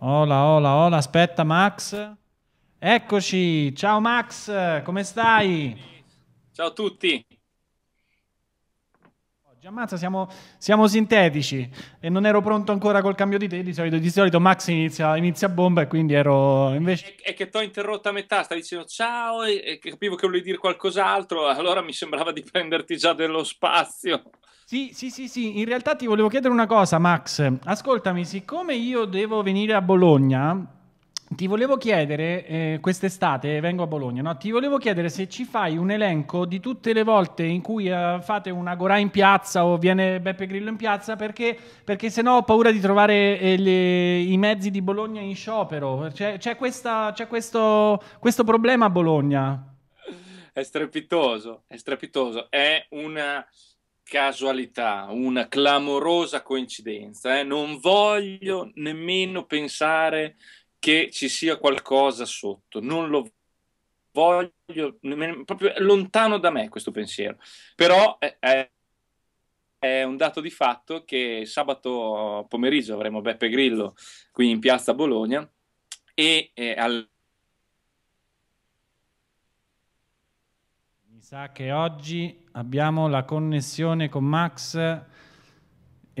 Hola, hola, hola, aspetta Max. Eccoci, ciao Max, come stai? Ciao a tutti oggi. Ammazza, siamo, siamo, sintetici e non ero pronto ancora col cambio di te. Di solito, di solito Max inizia, a bomba e quindi ero invece. È, è che t'ho interrotto a metà, sta dicendo ciao e, e capivo che volevi dire qualcos'altro, allora mi sembrava di prenderti già dello spazio. Sì, sì, sì, sì, in realtà ti volevo chiedere una cosa, Max. Ascoltami, siccome io devo venire a Bologna ti volevo chiedere, eh, quest'estate vengo a Bologna, no? ti volevo chiedere se ci fai un elenco di tutte le volte in cui eh, fate una gorà in piazza o viene Beppe Grillo in piazza, perché, perché sennò ho paura di trovare eh, le, i mezzi di Bologna in sciopero. C'è, c'è, questa, c'è questo, questo, problema a Bologna. È strepitoso, è strepitoso. È una casualità, una clamorosa coincidenza. Eh. Non voglio nemmeno pensare che ci sia qualcosa sotto, non lo voglio, proprio lontano da me questo pensiero, però è, è un dato di fatto che sabato pomeriggio avremo Beppe Grillo qui in piazza Bologna e eh, al... Mi sa che oggi abbiamo la connessione con Max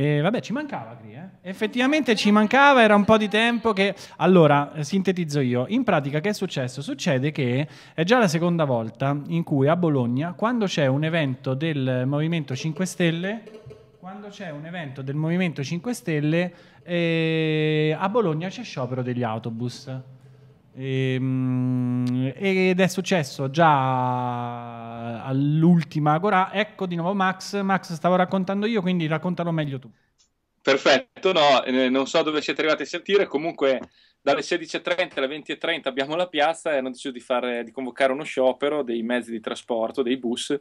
e vabbè, ci mancava Gri, eh? Effettivamente ci mancava, era un po' di tempo che... Allora, eh, sintetizzo io. In pratica che è successo? Succede che è già la seconda volta in cui a Bologna, quando c'è un evento del Movimento 5 Stelle, quando c'è un evento del Movimento 5 Stelle, eh, a Bologna c'è sciopero degli autobus. Ehm, ed è successo già all'ultima Agora. Ecco di nuovo Max. Max, stavo raccontando io, quindi raccontalo meglio tu. Perfetto, no, eh, non so dove siete arrivati a sentire, comunque dalle 16.30 alle 20.30 abbiamo la piazza e hanno deciso di, fare, di, convocare uno sciopero dei mezzi di trasporto, dei bus,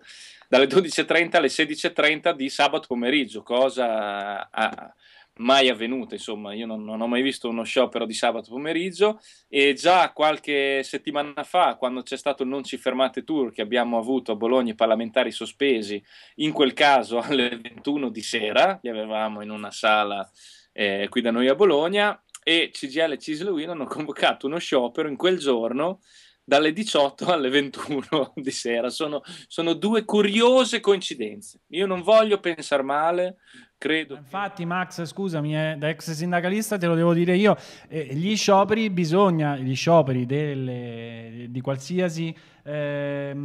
dalle 12.30 alle 16.30 di sabato pomeriggio, cosa... A, mai avvenuta, insomma, io non, non, ho mai visto uno sciopero di sabato pomeriggio e già qualche settimana fa, quando c'è stato il non ci fermate tour che abbiamo avuto a Bologna i parlamentari sospesi, in quel caso alle 21 di sera, li avevamo in una sala eh, qui da noi a Bologna e CGL e Cisluino hanno convocato uno sciopero in quel giorno dalle 18 alle 21 di sera. Sono, sono due curiose coincidenze. Io non voglio pensare male, credo. Infatti, Max, scusami, eh, da ex sindacalista te lo devo dire io, eh, gli scioperi bisogna, gli scioperi delle, di qualsiasi eh,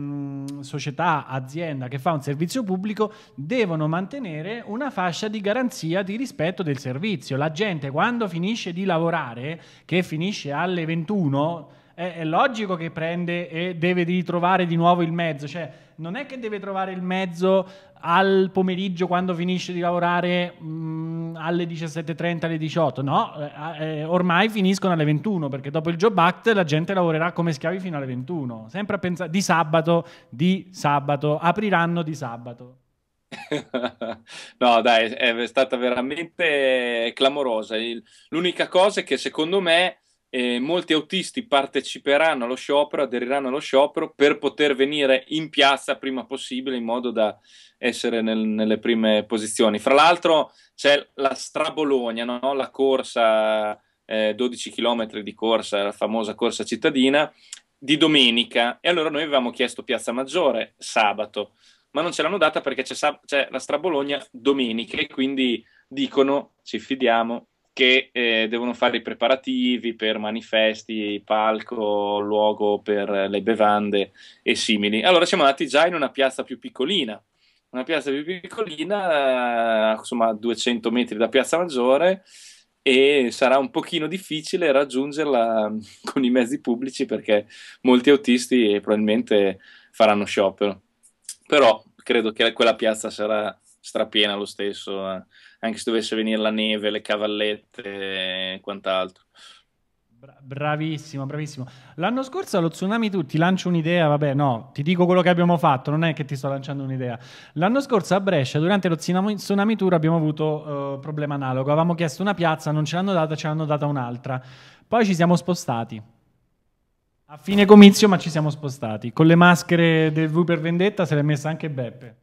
società, azienda che fa un servizio pubblico, devono mantenere una fascia di garanzia di rispetto del servizio. La gente quando finisce di lavorare, che finisce alle 21 è, è, logico che prende e deve ritrovare di nuovo il mezzo, cioè non è che deve trovare il mezzo al pomeriggio quando finisce di lavorare mh, mm, alle 17.30, alle 18, no, eh, eh, ormai finiscono alle 21 perché dopo il Job Act la gente lavorerà come schiavi fino alle 21, sempre a pensare di sabato, di sabato, apriranno di sabato. no, dai, è stata veramente clamorosa. l'unica cosa è che secondo me eh, molti autisti parteciperanno allo sciopero, aderiranno allo sciopero per poter venire in piazza prima possibile in modo da essere nel, nelle prime posizioni. Fra l'altro c'è la Strabologna, no? la corsa, eh, 12 km di corsa, la famosa corsa cittadina, di domenica. E allora noi avevamo chiesto Piazza Maggiore sabato, ma non ce l'hanno data perché c'è, c'è la Strabologna domenica e quindi dicono ci fidiamo che eh, devono fare i preparativi per manifesti, palco, luogo per le bevande e simili. Allora siamo andati già in una piazza più piccolina, una piazza più piccolina, eh, insomma a 200 metri da Piazza Maggiore e sarà un pochino difficile raggiungerla mm, con i mezzi pubblici perché molti autisti probabilmente faranno sciopero. Però credo che quella piazza sarà strapiena lo stesso. Eh anche se dovesse venire la neve, le cavallette e quant'altro. Bra- bravissimo, bravissimo. L'anno scorso allo Tsunami tu ti lancio un'idea, vabbè no, ti dico quello che abbiamo fatto, non è che ti sto lanciando un'idea. L'anno scorso a Brescia, durante lo Tsunami Tour abbiamo avuto un eh, problema analogo, avevamo chiesto una piazza, non ce l'hanno data, ce l'hanno data un'altra. Poi ci siamo spostati. A fine comizio, ma ci siamo spostati. Con le maschere del V per Vendetta se l'è messa anche Beppe.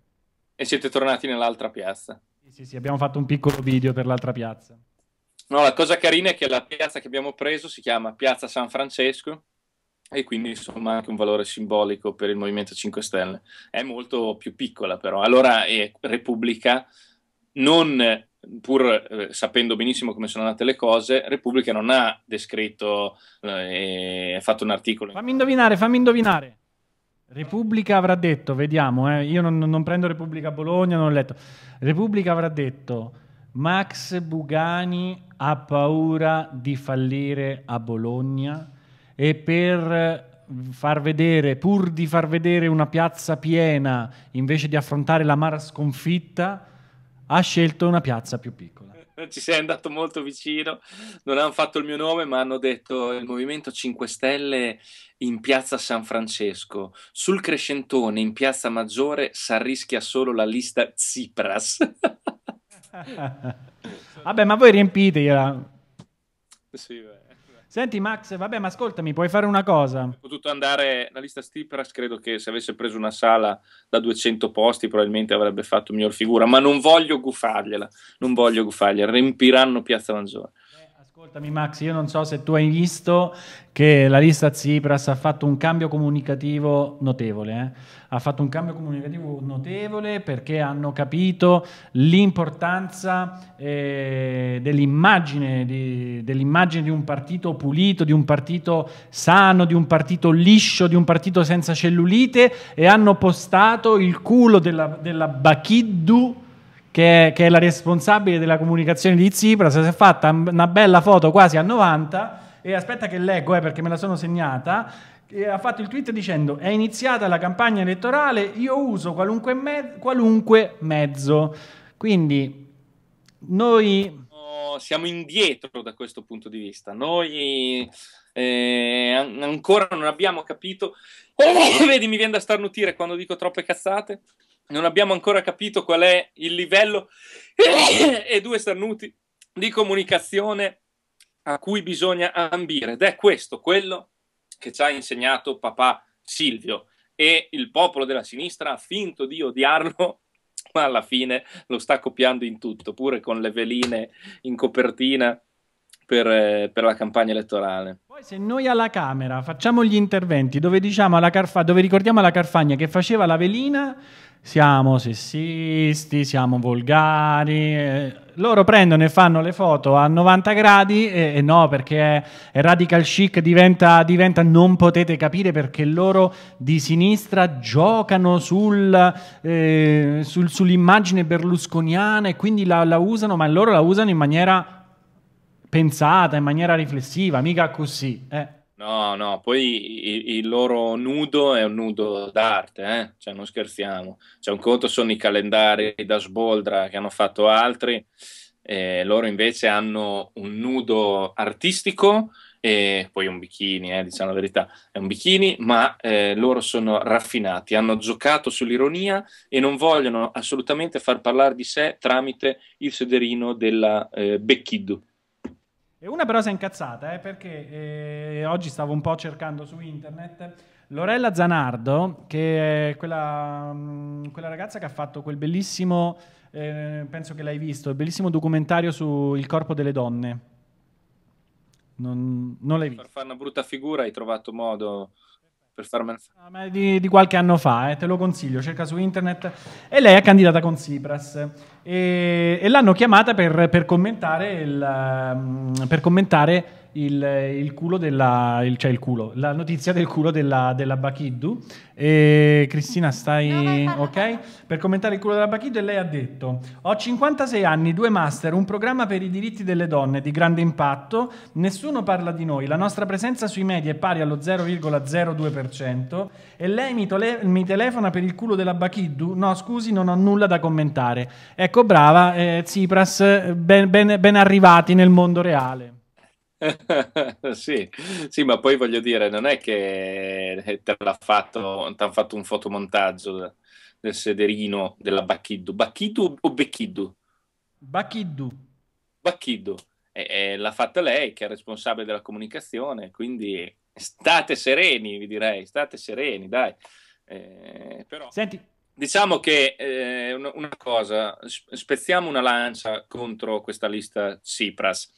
E siete tornati nell'altra piazza. Sì, sì, abbiamo fatto un piccolo video per l'altra piazza. No, la cosa carina è che la piazza che abbiamo preso si chiama Piazza San Francesco e quindi insomma anche un valore simbolico per il Movimento 5 Stelle. È molto più piccola però, allora è Repubblica, non pur eh, sapendo benissimo come sono andate le cose, Repubblica non ha descritto, eh, fatto un articolo. Fammi indovinare, fammi indovinare. Repubblica avrà detto, vediamo, eh, io non, non, prendo Repubblica Bologna, non ho letto. Repubblica avrà detto, Max Bugani ha paura di fallire a Bologna e per far vedere, pur di far vedere una piazza piena invece di affrontare la mara sconfitta, ha scelto una piazza più piccola. ci sei andato molto vicino, non hanno fatto il mio nome, ma hanno detto il Movimento 5 Stelle in piazza San Francesco, sul Crescentone in piazza Maggiore si arrischia solo la lista Tsipras. Vabbè, ma voi riempitegliela. Sì, beh. Senti Max, vabbè, ma ascoltami, puoi fare una cosa. Ho potuto andare, la lista Stipras credo che se avesse preso una sala da 200 posti probabilmente avrebbe fatto miglior figura, ma non voglio gufargliela, non voglio gufargliela, riempiranno Piazza Manzoni. Ascoltami Max, io non so se tu hai visto che la lista Tsipras ha fatto un cambio comunicativo notevole. Eh? Ha fatto un cambio comunicativo notevole perché hanno capito l'importanza eh, dell'immagine, di, dell'immagine di un partito pulito, di un partito sano, di un partito liscio, di un partito senza cellulite e hanno postato il culo della, della Bachiddu che è, che è la responsabile della comunicazione di Tsipras, si è fatta una bella foto quasi a 90 e aspetta che leggo eh, perché me la sono segnata ha fatto il tweet dicendo è iniziata la campagna elettorale io uso qualunque, me qualunque mezzo quindi noi siamo indietro da questo punto di vista noi eh, ancora non abbiamo capito oh, vedi mi viene da starnutire quando dico troppe cazzate non abbiamo ancora capito qual è il livello e due starnuti di comunicazione a cui bisogna ambire ed è questo quello che ci ha insegnato papà Silvio e il popolo della sinistra ha finto di odiarlo ma alla fine lo sta copiando in tutto pure con le veline in copertina per, eh, per, la campagna elettorale. Poi se noi alla Camera facciamo gli interventi dove, diciamo alla Carfa, dove ricordiamo alla Carfagna che faceva la velina, siamo sessisti, siamo volgari. Eh, loro prendono e fanno le foto a 90 gradi e, e no, perché è, è radical chic diventa, diventa, non potete capire perché loro di sinistra giocano sul, eh, sul, sull'immagine berlusconiana e quindi la, la usano, ma loro la usano in maniera pensata in maniera riflessiva, mica così. Eh. No, no, poi il, loro nudo è un nudo d'arte, eh? cioè non scherziamo. Cioè, un conto sono i calendari da sboldra che hanno fatto altri, eh, loro invece hanno un nudo artistico e poi un bikini, eh, diciamo la verità, è un bikini, ma eh, loro sono raffinati, hanno giocato sull'ironia e non vogliono assolutamente far parlare di sé tramite il sederino della eh, Becchidu e una però si è incazzata, eh, perché eh, oggi stavo un po' cercando su internet Lorella Zanardo, che è quella, mh, mm, quella ragazza che ha fatto quel bellissimo, eh, penso che l'hai visto, il bellissimo documentario sul corpo delle donne. Non, non l'hai visto. Per fare una brutta figura hai trovato modo performance. Ah, di, di, qualche anno fa, eh, te lo consiglio, cerca su internet. E lei è candidata con Tsipras e, e l'hanno chiamata per, per, commentare il, ehm, per commentare il, il, culo della, il, cioè il culo, la notizia del culo della, della Bachiddu. E Cristina, stai no, ok? Per commentare il culo della Bakiddu, e lei ha detto: Ho 56 anni, due master, un programma per i diritti delle donne di grande impatto. Nessuno parla di noi. La nostra presenza sui media è pari allo 0,02%. E lei mi, tole- mi telefona per il culo della Bakiddu? No, scusi, non ho nulla da commentare. Ecco, brava, eh, Tsipras, ben, ben, ben arrivati nel mondo reale. sì, sì, ma poi voglio dire, non è che eh, ti hanno fatto, fatto, un fotomontaggio del sederino della Bacchiddu. Bacchiddu o Becchiddu? Bacchiddu. Bacchiddu. l'ha fatta lei, che è responsabile della comunicazione, quindi state sereni, vi direi, state sereni, dai. Eh, però... Senti, diciamo che eh, una cosa, spezziamo una lancia contro questa lista Tsipras.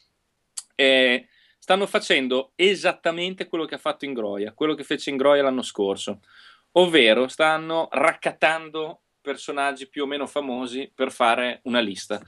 Eh, stanno facendo esattamente quello che ha fatto Ingroia, quello che fece Ingroia l'anno scorso, ovvero stanno raccattando personaggi più o meno famosi per fare una lista.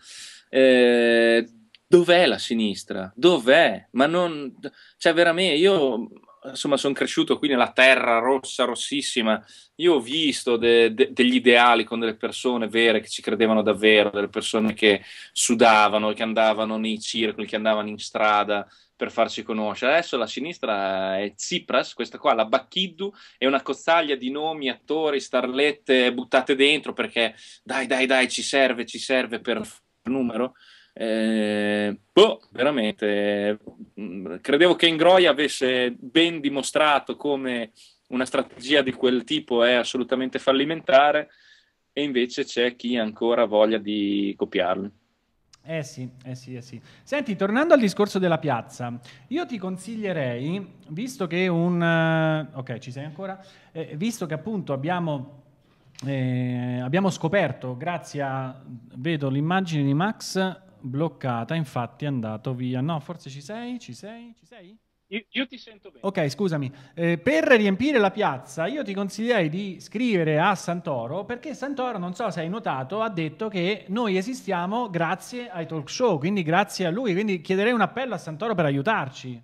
Eh, dov'è la sinistra? Dov'è? Ma non... Cioè, veramente, io insomma sono cresciuto qui nella terra rossa, rossissima, io ho visto de- de- degli ideali con delle persone vere che ci credevano davvero, delle persone che sudavano, che andavano nei circoli, che andavano in strada, per farci conoscere. Adesso la sinistra è Tsipras, questa qua, la Bacchiddu, è una cozzaglia di nomi, attori, starlette buttate dentro perché dai, dai, dai, ci serve, ci serve per numero. Eh, boh, veramente, mm, credevo che Ingroia avesse ben dimostrato come una strategia di quel tipo è assolutamente fallimentare e invece c'è chi ancora voglia di copiarlo. Eh sì, eh sì, eh sì. Senti, tornando al discorso della piazza, io ti consiglierei, visto che un... Eh, ok, ci sei ancora? Eh, visto che appunto abbiamo, eh, abbiamo scoperto, grazie a... Vedo l'immagine di Max bloccata, infatti è andato via. No, forse ci sei, ci sei, ci sei? Io, io, ti sento bene. Ok, scusami. Eh, per riempire la piazza, io ti consiglierei di scrivere a Santoro, perché Santoro, non so se hai notato, ha detto che noi esistiamo grazie ai talk show, quindi grazie a lui. Quindi chiederei un appello a Santoro per aiutarci.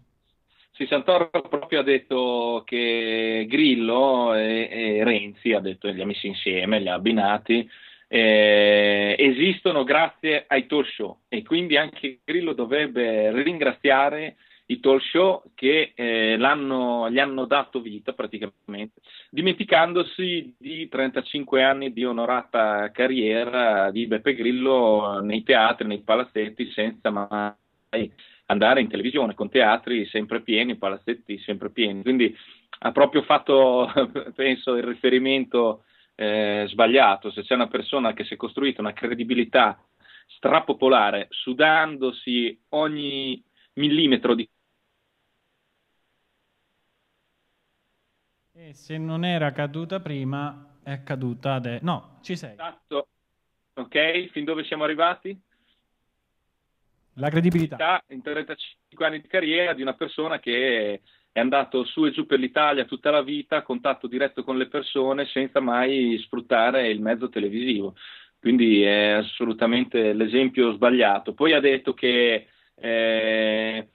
Sì, Santoro proprio ha detto che Grillo e, e Renzi, ha detto, che li ha messi insieme, li ha abbinati, eh, esistono grazie ai talk show e quindi anche Grillo dovrebbe ringraziare i talk show che eh, gli hanno dato vita praticamente, dimenticandosi di 35 anni di onorata carriera di Beppe Grillo nei teatri, nei palazzetti, senza mai andare in televisione, con teatri sempre pieni, palazzetti sempre pieni. Quindi ha proprio fatto, penso, il riferimento eh, sbagliato. Se c'è una persona che si è costruita una credibilità strapopolare, sudandosi ogni millimetro di E se non era caduta prima, è caduta adesso. No, ci sei. Esatto. Ok, fin dove siamo arrivati? La credibilità. In 35 anni di carriera di una persona che è andato su e giù per l'Italia tutta la vita, a contatto diretto con le persone, senza mai sfruttare il mezzo televisivo. Quindi è assolutamente l'esempio sbagliato. Poi ha detto che eh,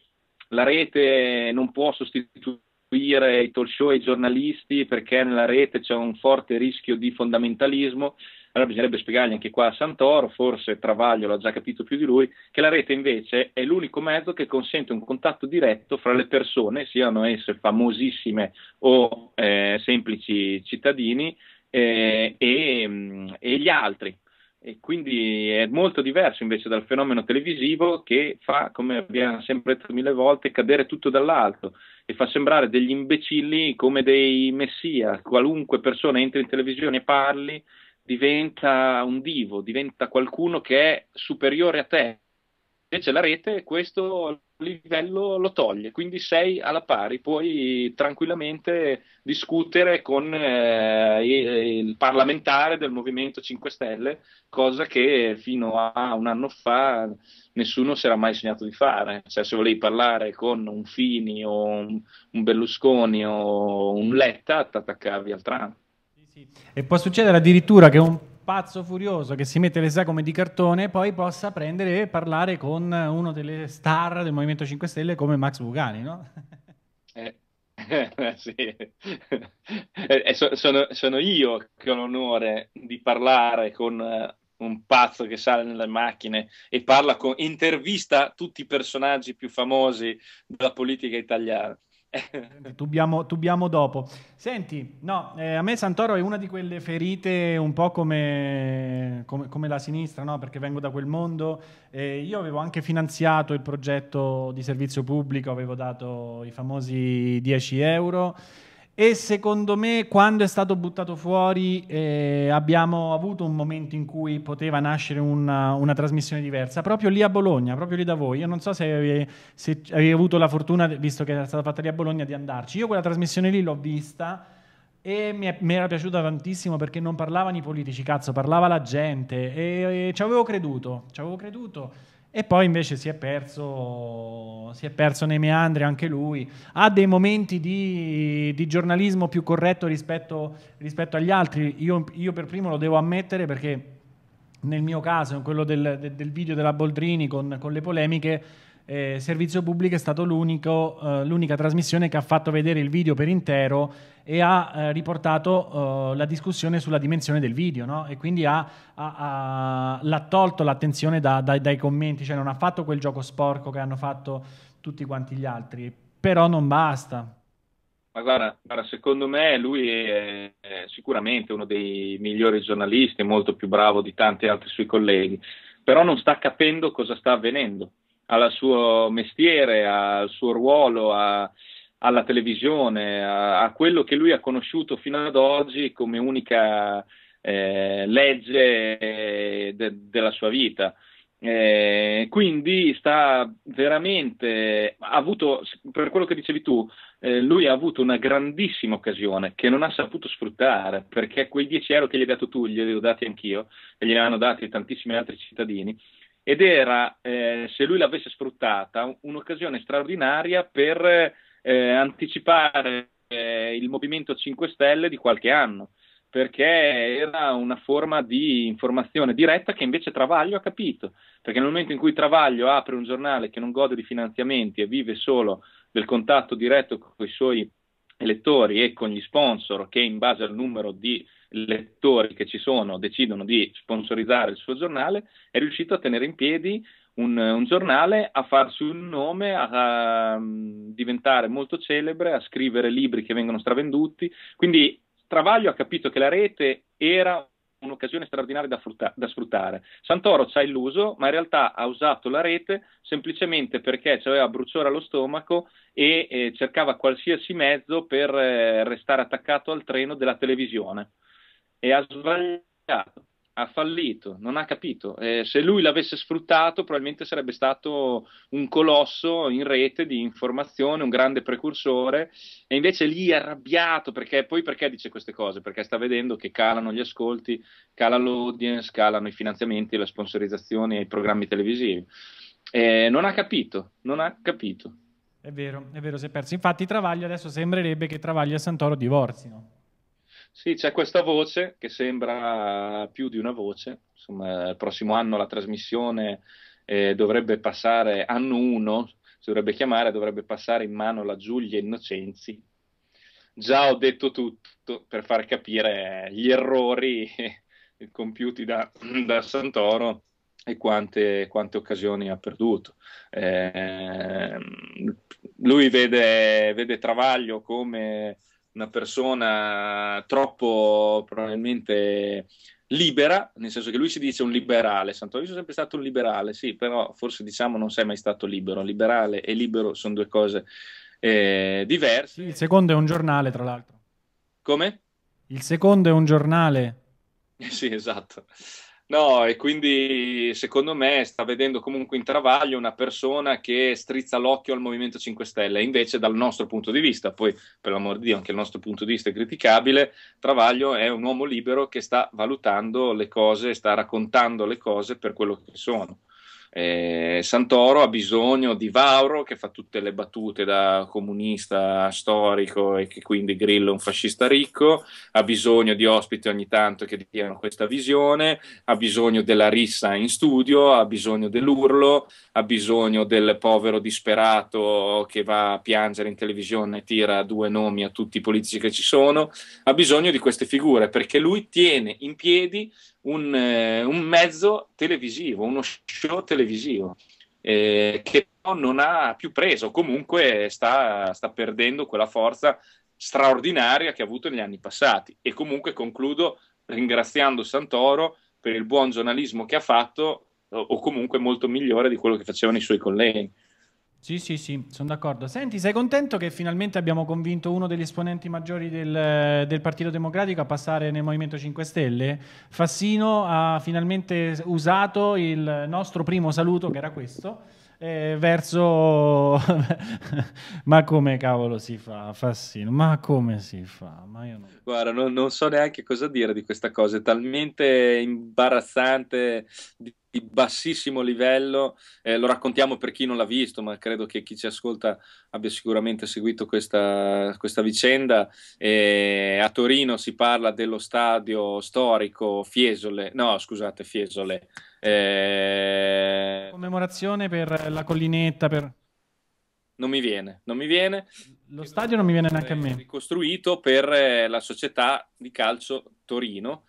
la rete non può sostituire seguire i talk show e i giornalisti perché nella rete c'è un forte rischio di fondamentalismo. Allora bisognerebbe spiegargli anche qua a Santoro, forse Travaglio l'ha già capito più di lui, che la rete invece è l'unico mezzo che consente un contatto diretto fra le persone, siano esse famosissime o eh, semplici cittadini, eh, e, mm, e gli altri. E quindi è molto diverso invece dal fenomeno televisivo che fa, come abbiamo sempre detto mille volte, cadere tutto dall'alto e fa sembrare degli imbecilli come dei messia. Qualunque persona entri in televisione e parli diventa un divo, diventa qualcuno che è superiore a te. Invece la rete questo livello lo toglie, quindi sei alla pari, puoi tranquillamente discutere con eh, il parlamentare del Movimento 5 Stelle, cosa che fino a un anno fa nessuno si era mai segnato di fare, cioè se volevi parlare con un Fini o un, un Berlusconi o un Letta, ti attaccavi al tram. E può succedere addirittura che un pazzo furioso che si mette le sagome di cartone poi possa prendere e parlare con uno delle star del Movimento 5 Stelle come Max Bugani, no? Eh, sì. Eh, eh, so, sono, sono, io che ho l'onore di parlare con uh, un pazzo che sale nelle macchine e parla con, intervista tutti i personaggi più famosi della politica italiana. Tubiamo, tubiamo, dopo. Senti, no, eh, a me Santoro è una di quelle ferite un po' come, come, come la sinistra, no? perché vengo da quel mondo. Eh, io avevo anche finanziato il progetto di servizio pubblico, avevo dato i famosi 10 euro e secondo me quando è stato buttato fuori eh, abbiamo avuto un momento in cui poteva nascere una, una, trasmissione diversa, proprio lì a Bologna, proprio lì da voi. Io non so se avevi, se avevi avuto la fortuna, visto che era stata fatta lì a Bologna, di andarci. Io quella trasmissione lì l'ho vista e mi, è, mi, era piaciuta tantissimo perché non parlavano i politici, cazzo, parlava la gente e, e ci avevo creduto, ci avevo creduto. E poi invece si è, perso, si è perso nei meandri anche lui. Ha dei momenti di, di giornalismo più corretto rispetto, rispetto agli altri. Io, io, per primo lo devo ammettere perché nel mio caso, in quello del, del video della Boldrini con, con le polemiche, eh, Servizio Pubblico è stata eh, l'unica trasmissione che ha fatto vedere il video per intero e ha eh, riportato eh, la discussione sulla dimensione del video no? e quindi ha, ha, ha, l'ha tolto l'attenzione da, da, dai commenti, cioè non ha fatto quel gioco sporco che hanno fatto tutti quanti gli altri, però non basta. Ma guarda, guarda secondo me lui è, è sicuramente uno dei migliori giornalisti, molto più bravo di tanti altri suoi colleghi, però non sta capendo cosa sta avvenendo al suo mestiere, al suo ruolo, a, alla televisione, a, a, quello che lui ha conosciuto fino ad oggi come unica eh, legge eh, de, della sua vita. Eh, quindi sta veramente ha avuto, per quello che dicevi tu, eh, lui ha avuto una grandissima occasione che non ha saputo sfruttare perché quei 10 euro che gli hai dato tu, gli ho dati anch'io e gliene hanno dati tantissimi altri cittadini ed era, eh, se lui l'avesse sfruttata, un'occasione straordinaria per eh, anticipare eh, il Movimento 5 Stelle di qualche anno, perché era una forma di informazione diretta che invece Travaglio ha capito, perché nel momento in cui Travaglio apre un giornale che non gode di finanziamenti e vive solo del contatto diretto con i suoi elettori e con gli sponsor che in base al numero di lettori che ci sono decidono di sponsorizzare il suo giornale, è riuscito a tenere in piedi un, un giornale, a farsi un nome, a, a mm, diventare molto celebre, a scrivere libri che vengono stravenduti. Quindi Travaglio ha capito che la rete era un'occasione straordinaria da, frutta- da, sfruttare. Santoro ci ha illuso, ma in realtà ha usato la rete semplicemente perché aveva bruciore allo stomaco e eh, cercava qualsiasi mezzo per eh, restare attaccato al treno della televisione e ha sbagliato, ha fallito, non ha capito. Eh, se lui l'avesse sfruttato, probabilmente sarebbe stato un colosso in rete di informazione, un grande precursore. E invece lì è arrabbiato perché poi perché dice queste cose? Perché sta vedendo che calano gli ascolti, cala l'audience, calano i finanziamenti, le sponsorizzazioni e i programmi televisivi. Eh, non ha capito, non ha capito. È vero, è vero, si è perso. Infatti Travaglio adesso sembrerebbe che Travaglio e Santoro divorzino. Sì, c'è questa voce che sembra più di una voce. Insomma, il prossimo anno la trasmissione eh, dovrebbe passare, anno 1 si dovrebbe chiamare, dovrebbe passare in mano la Giulia Innocenzi. Già ho detto tutto per far capire gli errori compiuti da, da Santoro e quante, quante, occasioni ha perduto. Eh, lui vede, vede Travaglio come una persona troppo probabilmente libera, nel senso che lui si dice un liberale, Sant'Aloisio è sempre stato un liberale, sì, però forse diciamo non sei mai stato libero, liberale e libero sono due cose eh, diverse. Il secondo è un giornale, tra l'altro. Come? Il secondo è un giornale. sì, esatto. No, e quindi secondo me sta vedendo comunque in travaglio una persona che strizza l'occhio al Movimento 5 Stelle, invece dal nostro punto di vista, poi per l'amor di Dio anche il nostro punto di vista è criticabile, Travaglio è un uomo libero che sta valutando le cose, sta raccontando le cose per quello che sono. Eh, Santoro ha bisogno di Vauro che fa tutte le battute da comunista storico e che quindi Grillo è un fascista ricco, ha bisogno di ospiti ogni tanto che diano questa visione, ha bisogno della rissa in studio, ha bisogno dell'urlo, ha bisogno del povero disperato che va a piangere in televisione e tira due nomi a tutti i politici che ci sono, ha bisogno di queste figure perché lui tiene in piedi un, eh, un mezzo televisivo, uno show televisivo. Eh, che non ha più preso, comunque sta, sta, perdendo quella forza straordinaria che ha avuto negli anni passati. E comunque concludo ringraziando Santoro per il buon giornalismo che ha fatto, o, o comunque molto migliore di quello che facevano i suoi colleghi. Sì, sì, sì, sono d'accordo. Senti, sei contento che finalmente abbiamo convinto uno degli esponenti maggiori del, del, Partito Democratico a passare nel Movimento 5 Stelle? Fassino ha finalmente usato il nostro primo saluto, che era questo, eh, verso... ma come cavolo si fa, Fassino? Ma come si fa? Non... Guarda, non, non so neanche cosa dire di questa cosa, è talmente imbarazzante... Di di bassissimo livello. Eh, lo raccontiamo per chi non l'ha visto, ma credo che chi ci ascolta abbia sicuramente seguito questa, questa vicenda. Eh, a Torino si parla dello stadio storico Fiesole, no scusate, Fiesole. Eh... Commemorazione per la collinetta, per... Non mi viene, non mi viene. Lo stadio non mi viene neanche a me. Ricostruito per eh, la società di calcio Torino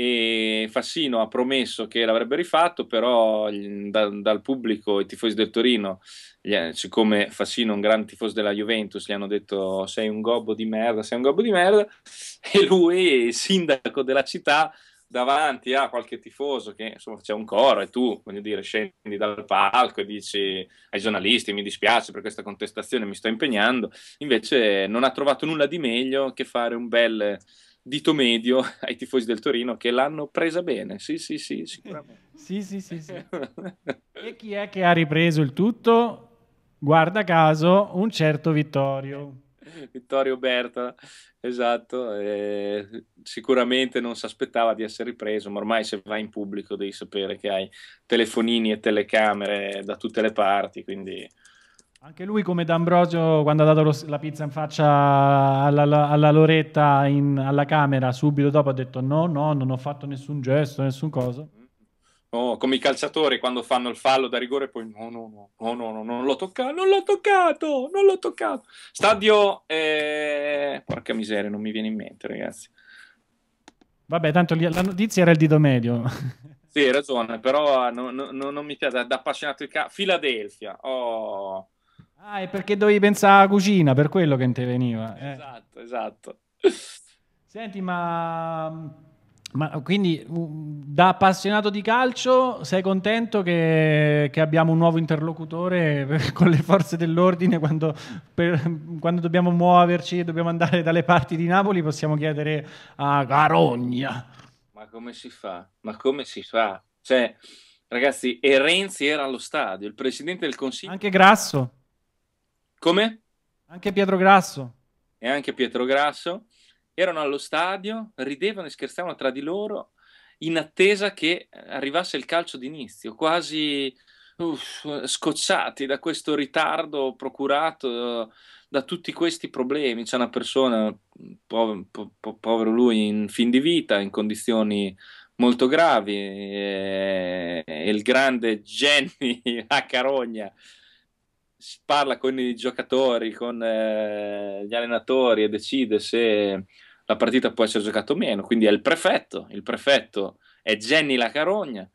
e Fassino ha promesso che l'avrebbe rifatto, però da, dal pubblico, i tifosi del Torino, gli, eh, siccome Fassino è un gran tifoso della Juventus, gli hanno detto sei un gobbo di merda, sei un gobbo di merda, e lui, il sindaco della città, davanti a qualche tifoso che insomma faceva un coro e tu, voglio dire, scendi dal palco e dici ai giornalisti mi dispiace per questa contestazione, mi sto impegnando, invece non ha trovato nulla di meglio che fare un bel dito medio ai tifosi del Torino che l'hanno presa bene. Sì, sì, sì, sicuramente. sì, sì, sì, sì. e chi è che ha ripreso il tutto? Guarda caso, un certo Vittorio. Vittorio Berta, esatto, eh, sicuramente non si aspettava di essere ripreso, ma ormai se vai in pubblico devi sapere che hai telefonini e telecamere da tutte le parti, quindi anche lui come D'Ambrosio quando ha dato lo, la pizza in faccia alla, alla, Loretta in, alla Camera, subito dopo ha detto no, no, non ho fatto nessun gesto, nessun coso. No, mm-hmm. oh, come i calciatori quando fanno il fallo da rigore poi no, no, no, no, no, no non l'ho toccato, non l'ho toccato, non l'ho toccato. Stadio, eh, porca miseria, non mi viene in mente ragazzi. Vabbè, tanto la notizia era il dito medio. Sì, hai ragione, però no, no, non mi piace, da appassionato il calcio. Filadelfia, oh Ah, è perché dovevi pensare alla cucina, per quello che te veniva. Eh. Esatto, esatto. Senti, ma, ma, quindi da appassionato di calcio sei contento che, che abbiamo un nuovo interlocutore con le forze dell'ordine quando, per, quando dobbiamo muoverci e dobbiamo andare dalle parti di Napoli possiamo chiedere a Carogna. Ma come si fa? Ma come si fa? Cioè, ragazzi, e Renzi era allo stadio, il presidente del Consiglio... Anche Grasso. Come? Anche Pietro Grasso. E anche Pietro Grasso. Erano allo stadio, ridevano e scherzavano tra di loro in attesa che arrivasse il calcio d'inizio, quasi uff, scocciati da questo ritardo procurato da tutti questi problemi. C'è una persona, povero, povero lui, in fin di vita, in condizioni molto gravi, e, e il grande Jenny a Carogna si parla con i giocatori, con eh, gli allenatori e decide se la partita può essere giocata o meno. Quindi è il prefetto, il prefetto è Jenny La Carogna.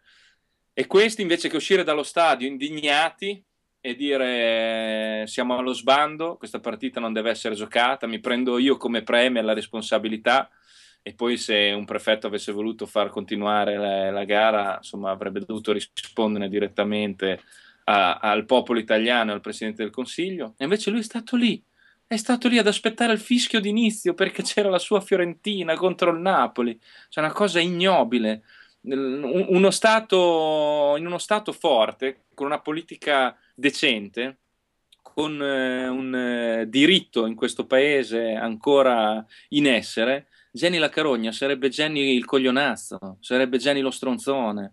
E questi invece che uscire dallo stadio indignati e dire eh, siamo allo sbando, questa partita non deve essere giocata, mi prendo io come premio la responsabilità e poi se un prefetto avesse voluto far continuare la, la gara, insomma, avrebbe dovuto rispondere direttamente a, al popolo italiano, al Presidente del Consiglio, e invece lui è stato lì, è stato lì ad aspettare il fischio d'inizio perché c'era la sua Fiorentina contro il Napoli, cioè una cosa ignobile. Uno stato, in uno Stato forte, con una politica decente, con eh, un eh, diritto in questo paese ancora in essere, Jenny la carogna sarebbe Jenny il coglionazzo, sarebbe Jenny lo stronzone,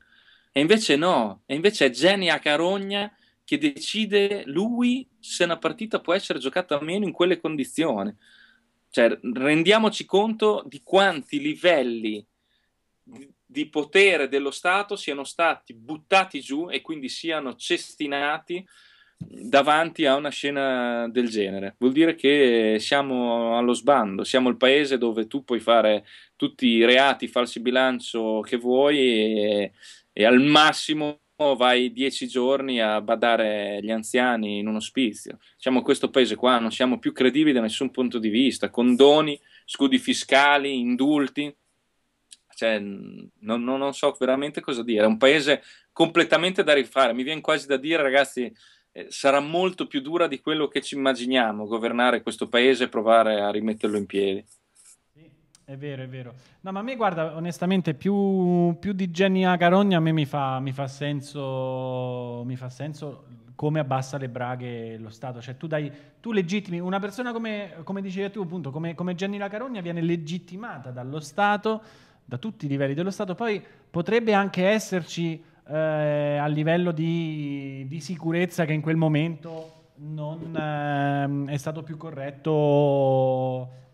e invece no, e invece è Genia Carogna che decide lui se una partita può essere giocata o meno in quelle condizioni. Cioè, rendiamoci conto di quanti livelli di, di potere dello Stato siano stati buttati giù e quindi siano cestinati davanti a una scena del genere. Vuol dire che siamo allo sbando, siamo il paese dove tu puoi fare tutti i reati, falsi bilancio che vuoi e, e al massimo vai dieci giorni a badare gli anziani in un ospizio. Siamo questo paese qua, non siamo più credibili da nessun punto di vista, condoni, scudi fiscali, indulti. Cioè, non, non so veramente cosa dire, è un paese completamente da rifare, mi viene quasi da dire ragazzi eh, sarà molto più dura di quello che ci immaginiamo governare questo paese e provare a rimetterlo in piedi. È vero, è vero. No, ma a me, guarda, onestamente, più, più di Jenny A. Carogna a me mi fa, mi fa, senso, mi fa senso come abbassa le braghe lo Stato. Cioè, tu, dai, tu legittimi una persona come, come dicevi tu, appunto, come, come Jenny La Carogna viene legittimata dallo Stato, da tutti i livelli dello Stato. Poi potrebbe anche esserci eh, a livello di, di sicurezza che in quel momento non ehm, è stato più corretto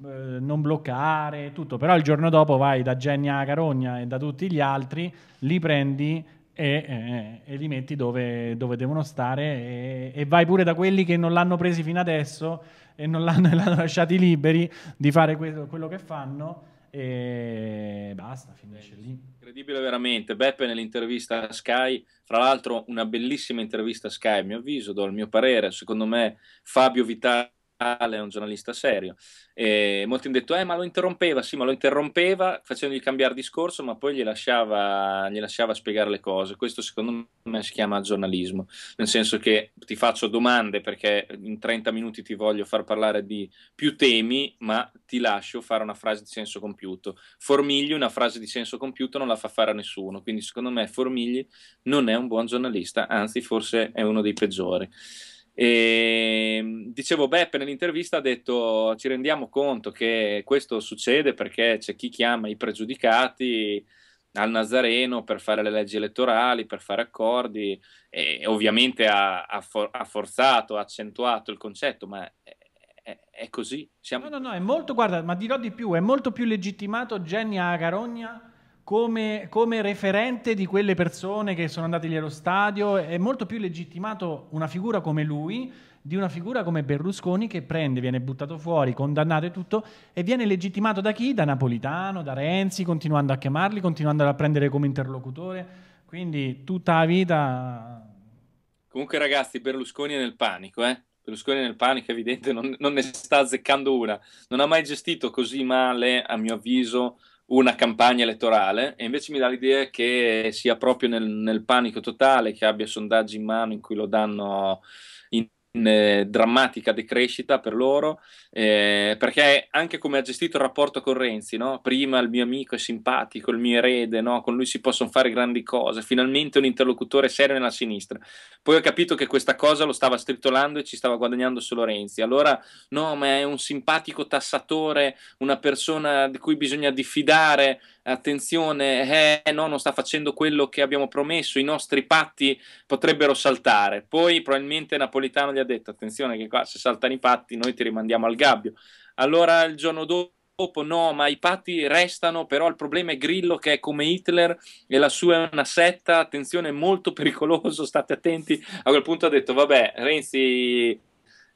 eh, non bloccare tutto, però il giorno dopo vai da Genia Carogna e da tutti gli altri, li prendi e, eh, e li metti dove, dove devono stare e, e, vai pure da quelli che non l'hanno presi fino adesso e non l'hanno, l'hanno lasciati liberi di fare quello, quello che fanno e basta, finisce lì. Incredibile veramente. Beppe nell'intervista a Sky, fra l'altro una bellissima intervista a Sky, a mio avviso, do il mio parere, secondo me Fabio Vitale è un giornalista serio. E molti hanno detto, eh, ma lo interrompeva, sì, ma lo interrompeva facendogli cambiare discorso, ma poi gli lasciava, gli lasciava spiegare le cose. Questo secondo me si chiama giornalismo, nel senso che ti faccio domande perché in 30 minuti ti voglio far parlare di più temi, ma ti lascio fare una frase di senso compiuto. Formigli una frase di senso compiuto non la fa fare a nessuno, quindi secondo me Formigli non è un buon giornalista, anzi forse è uno dei peggiori. E ehm, dicevo, Beppe nell'intervista ha detto: Ci rendiamo conto che questo succede perché c'è chi chiama i pregiudicati al Nazareno per fare le leggi elettorali, per fare accordi, e ovviamente ha, ha, for- ha forzato, ha accentuato il concetto, ma è, così. Siamo... No, no, no, è molto, guarda, ma dirò di più: è molto più legittimato Genia Agarogna come, come, referente di quelle persone che sono andate lì allo stadio, è molto più legittimato una figura come lui di una figura come Berlusconi che prende, viene buttato fuori, condannato e tutto, e viene legittimato da chi? Da Napolitano, da Renzi, continuando a chiamarli, continuando a prendere come interlocutore. Quindi tutta la vita... Comunque ragazzi, Berlusconi è nel panico, eh? Berlusconi è nel panico, è evidente, non, non ne sta azzeccando una. Non ha mai gestito così male, a mio avviso, una campagna elettorale e invece mi dà l'idea che sia proprio nel, nel panico totale, che abbia sondaggi in mano in cui lo danno in eh, drammatica decrescita per loro, eh, perché anche come ha gestito il rapporto con Renzi, no? prima il mio amico è simpatico, il mio erede, no? con lui si possono fare grandi cose, finalmente un interlocutore serio nella sinistra. Poi ho capito che questa cosa lo stava stritolando e ci stava guadagnando solo Renzi. Allora, no, ma è un simpatico tassatore, una persona di cui bisogna diffidare attenzione, eh, no, non sta facendo quello che abbiamo promesso, i nostri patti potrebbero saltare. Poi probabilmente Napolitano gli ha detto, attenzione che qua se saltano i patti noi ti rimandiamo al gabbio. Allora il giorno dopo no, ma i patti restano, però il problema è Grillo che è come Hitler e la sua è una setta, attenzione, molto pericoloso, state attenti. A quel punto ha detto, vabbè, Renzi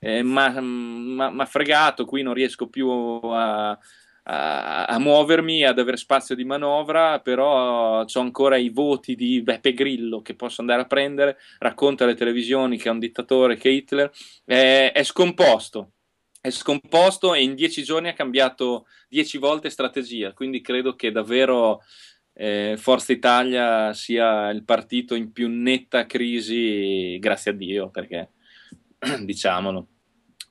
eh, ma, ma, ma fregato, qui non riesco più a, a, a muovermi, ad avere spazio di manovra, però ho ancora i voti di Beppe Grillo che posso andare a prendere, racconta alle televisioni che è un dittatore, che Hitler, è, è scomposto, è scomposto e in dieci giorni ha cambiato dieci volte strategia, quindi credo che davvero eh, Forza Italia sia il partito in più netta crisi, grazie a Dio, perché diciamolo.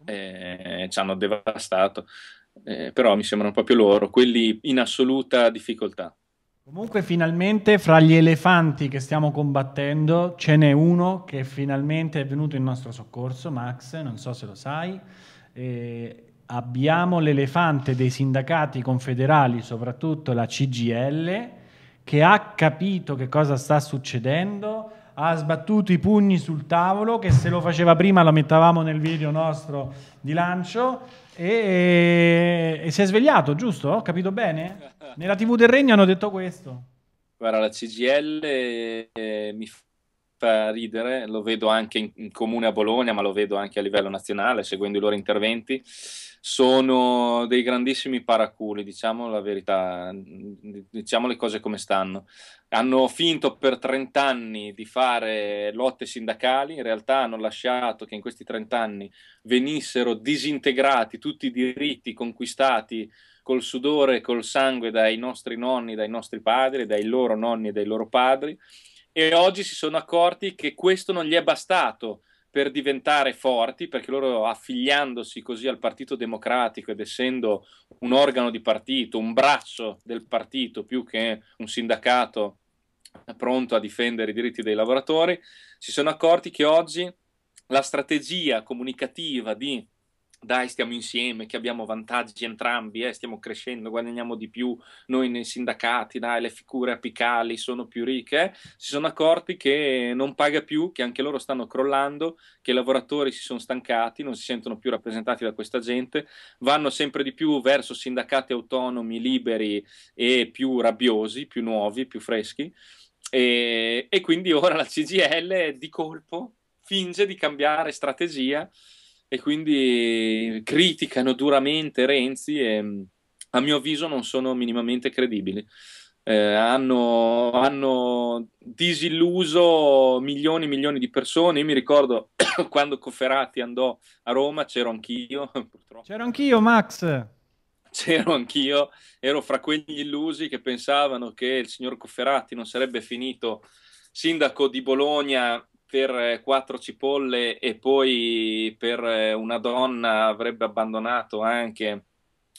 Eh, ci hanno devastato eh, però mi sembrano proprio loro, quelli in assoluta difficoltà. Comunque finalmente fra gli elefanti che stiamo combattendo ce n'è uno che finalmente è venuto in nostro soccorso, Max, non so se lo sai. Eh, abbiamo l'elefante dei sindacati confederali, soprattutto la CGL, che ha capito che cosa sta succedendo ha sbattuto i pugni sul tavolo, che se lo faceva prima lo mettavamo nel video nostro di lancio, e, e si è svegliato, giusto? Ho capito bene? Nella TV del Regno hanno detto questo. Guarda, la CGL eh, mi fa ridere, lo vedo anche in, in comune a Bologna, ma lo vedo anche a livello nazionale, seguendo i loro interventi sono dei grandissimi paraculi, diciamo la verità, diciamo le cose come stanno hanno finto per 30 anni di fare lotte sindacali, in realtà hanno lasciato che in questi 30 anni venissero disintegrati tutti i diritti conquistati col sudore e col sangue dai nostri nonni, dai nostri padri, dai loro nonni e dai loro padri e oggi si sono accorti che questo non gli è bastato per diventare forti, perché loro affiliandosi così al Partito Democratico ed essendo un organo di partito, un braccio del partito più che un sindacato pronto a difendere i diritti dei lavoratori, si sono accorti che oggi la strategia comunicativa di dai stiamo insieme, che abbiamo vantaggi entrambi, eh, stiamo crescendo, guadagniamo di più noi nei sindacati, dai le figure apicali sono più ricche, si sono accorti che non paga più, che anche loro stanno crollando, che i lavoratori si sono stancati, non si sentono più rappresentati da questa gente, vanno sempre di più verso sindacati autonomi, liberi e più rabbiosi, più nuovi, più freschi. E, e quindi ora la CGL di colpo finge di cambiare strategia e quindi criticano duramente Renzi e mm, a mio avviso non sono minimamente credibili. Eh, hanno, hanno, disilluso milioni e milioni di persone. Io mi ricordo quando Cofferati andò a Roma, c'ero anch'io, purtroppo. C'ero anch'io, Max. C'ero anch'io, ero fra quegli illusi che pensavano che il signor Cofferati non sarebbe finito sindaco di Bologna per eh, quattro cipolle e poi per eh, una donna avrebbe abbandonato anche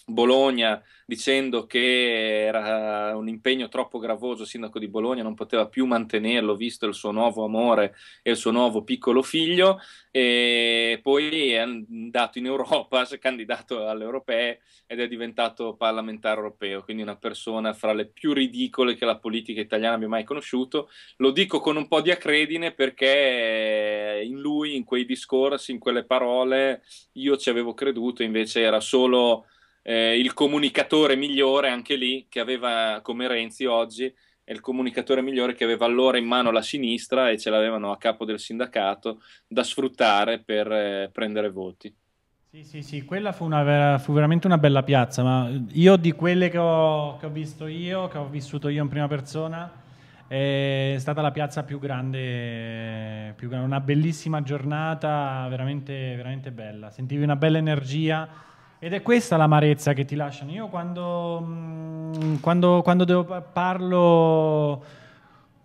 Bologna dicendo che era eh, un impegno troppo gravoso, il sindaco di Bologna non poteva più mantenerlo visto il suo nuovo amore e il suo nuovo piccolo figlio e poi è andato in Europa, si è candidato alle europee ed è diventato parlamentare europeo, quindi una persona fra le più ridicole che la politica italiana abbia mai conosciuto. Lo dico con un po' di accredine perché in lui, in quei discorsi, in quelle parole, io ci avevo creduto, invece era solo eh, il comunicatore migliore anche lì, che aveva come Renzi oggi, è il comunicatore migliore che aveva allora in mano la sinistra e ce l'avevano a capo del sindacato da sfruttare per eh, prendere voti. Sì, sì, sì, quella fu, vera, fu, veramente una bella piazza, ma io di quelle che ho, che ho visto io, che ho vissuto io in prima persona, è stata la piazza più grande, più, una bellissima giornata, veramente, veramente bella. Sentivi una bella energia ed è questa l'amarezza che ti lasciano. Io quando, mm, quando, quando parlo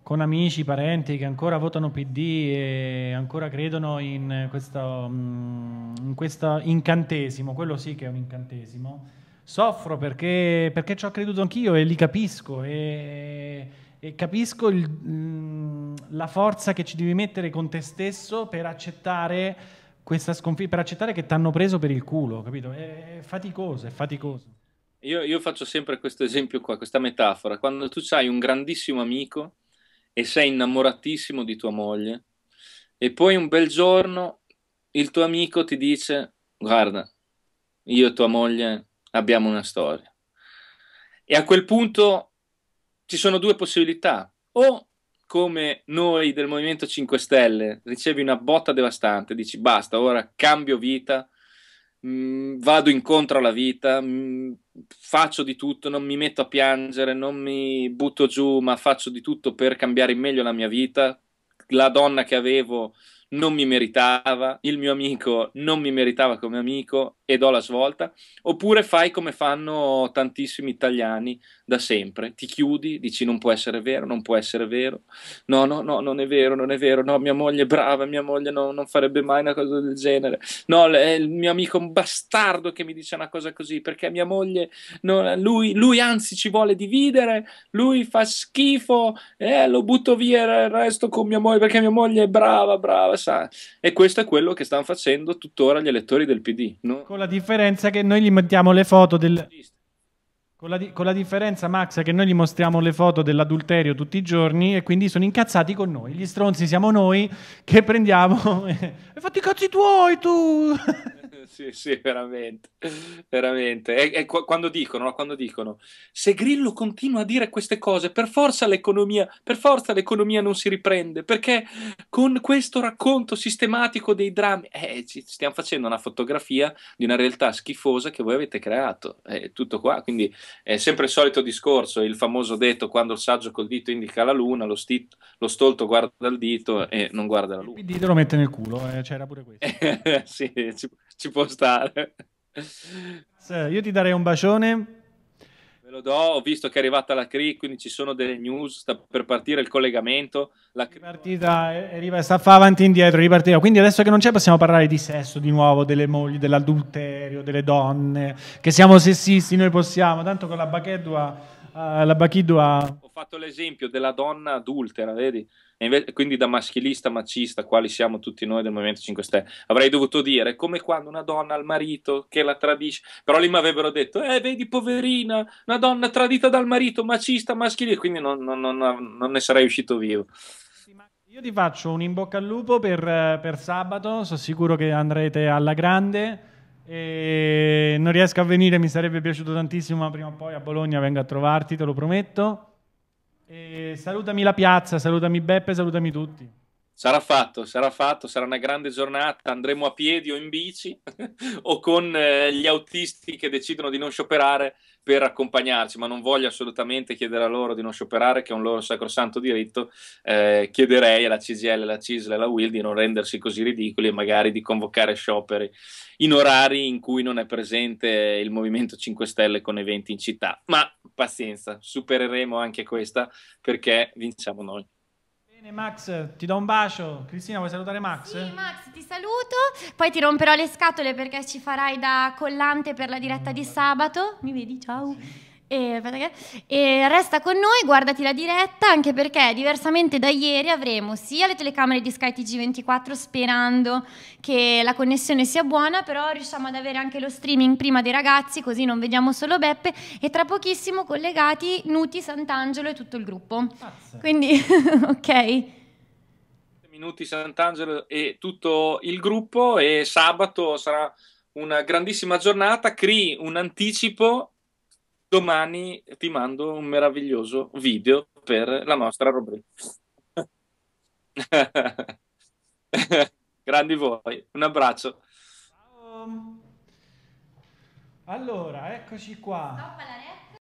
con amici, parenti che ancora votano PD e ancora credono in questo, mm, in questo incantesimo, quello sì che è un incantesimo, soffro perché, perché ci ho creduto anch'io e li capisco e, e capisco il, mm, la forza che ci devi mettere con te stesso per accettare questa sconfitta, per accettare che ti hanno preso per il culo, capito? È, faticoso, è faticoso. Io, io faccio sempre questo esempio qua, questa metafora. Quando tu hai un grandissimo amico e sei innamoratissimo di tua moglie, e poi un bel giorno il tuo amico ti dice: Guarda, io e tua moglie abbiamo una storia. E a quel punto ci sono due possibilità. O come noi del Movimento 5 Stelle ricevi una botta devastante, dici basta, ora cambio vita, mh, mm, vado incontro alla vita, mh, mm, faccio di tutto, non mi metto a piangere, non mi butto giù, ma faccio di tutto per cambiare in meglio la mia vita. La donna che avevo non mi meritava, il mio amico non mi meritava come amico e do la svolta, oppure fai come fanno tantissimi italiani da sempre, ti chiudi, dici non può essere vero, non può essere vero, no, no, no, non è vero, non è vero, no, mia moglie è brava, mia moglie no, non farebbe mai una cosa del genere, no, è il mio amico un bastardo che mi dice una cosa così, perché mia moglie, no, lui, lui, anzi ci vuole dividere, lui fa schifo, eh, lo butto via, resto con mia moglie perché mia moglie è brava, brava, sa. E questo è quello che stanno facendo tuttora gli elettori del PD. No? Con la differenza che noi gli mettiamo le foto del... Con la, di- con la, differenza, Max, che noi gli mostriamo le foto dell'adulterio tutti i giorni e quindi sono incazzati con noi. Gli stronzi siamo noi che prendiamo e fatti i cazzi tuoi tu! sì, sì, veramente, veramente. E, e quando dicono, quando dicono, se Grillo continua a dire queste cose, per forza l'economia, per forza l'economia non si riprende, perché con questo racconto sistematico dei drammi, eh, stiamo facendo una fotografia di una realtà schifosa che voi avete creato, è eh, tutto qua, quindi è sempre il solito discorso, il famoso detto, quando il saggio col dito indica la luna, lo, sti- lo stolto guarda il dito e non guarda la luna. Il dito lo mette nel culo, eh, c'era pure questo. sì, ci, ci può stare. Io ti darei un bacione. Ve lo do, ho visto che è arrivata la CRI, quindi ci sono delle news, sta per partire il collegamento. La CRI... partita è, sta fa avanti e indietro, ripartirà. Quindi adesso che non c'è possiamo parlare di sesso di nuovo, delle mogli, dell'adulterio, delle donne, che siamo sessisti, noi possiamo, tanto con la bachedua... Uh, eh, la bachidua fatto l'esempio della donna adultera, vedi? Invece, quindi da maschilista, macista, quali siamo tutti noi del Movimento 5 Stelle, avrei dovuto dire come quando una donna al marito che la tradisce, però lì mi avrebbero detto, eh vedi poverina, una donna tradita dal marito, macista, maschilista, quindi non, non, non, non ne sarei uscito vivo. Io ti faccio un in bocca al lupo per, per sabato, sono sicuro che andrete alla grande. E non riesco a venire, mi sarebbe piaciuto tantissimo, ma prima o poi a Bologna vengo a trovarti, te lo prometto. E salutami la piazza, salutami Beppe, salutami tutti. Sarà fatto, sarà fatto, sarà una grande giornata, andremo a piedi o in bici o con eh, gli autisti che decidono di non scioperare per accompagnarci, ma non voglio assolutamente chiedere a loro di non scioperare, che è un loro sacrosanto diritto, eh, chiederei alla CGL, alla CISL e alla WIL di non rendersi così ridicoli e magari di convocare scioperi in orari in cui non è presente il Movimento 5 Stelle con eventi in città, ma pazienza, supereremo anche questa perché vinciamo noi. Max, ti do un bacio. Cristina, vuoi salutare Max? Sì, Max, ti saluto. Poi ti romperò le scatole perché ci farai da collante per la diretta di mm, sabato. Mi vedi? Ciao. Sì. E, e, resta con noi, guardati la diretta, anche perché diversamente da ieri avremo sia le telecamere di Sky TG24 sperando che la connessione sia buona, però riusciamo ad avere anche lo streaming prima dei ragazzi, così non vediamo solo Beppe e tra pochissimo collegati Nuti, Sant'Angelo e tutto il gruppo. Pazzo. Quindi ok. Minuti Sant'Angelo e tutto il gruppo e sabato sarà una grandissima giornata, CRI un anticipo domani ti mando un meraviglioso video per la nostra rubrica. Grandi voi, un abbraccio. Ciao. Allora, eccoci qua.